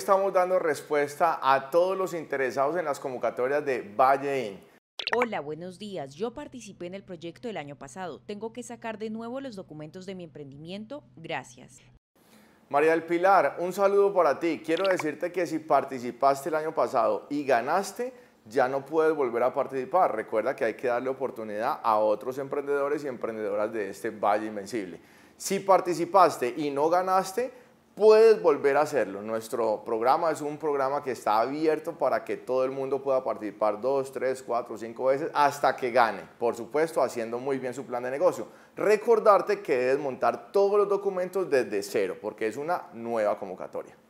estamos dando respuesta a todos los interesados en las convocatorias de Valle In. Hola, buenos días. Yo participé en el proyecto del año pasado. Tengo que sacar de nuevo los documentos de mi emprendimiento. Gracias. María del Pilar, un saludo para ti. Quiero decirte que si participaste el año pasado y ganaste, ya no puedes volver a participar. Recuerda que hay que darle oportunidad a otros emprendedores y emprendedoras de este Valle Invencible. Si participaste y no ganaste, puedes volver a hacerlo. Nuestro programa es un programa que está abierto para que todo el mundo pueda participar dos, tres, cuatro, cinco veces hasta que gane. Por supuesto, haciendo muy bien su plan de negocio. Recordarte que debes montar todos los documentos desde cero porque es una nueva convocatoria.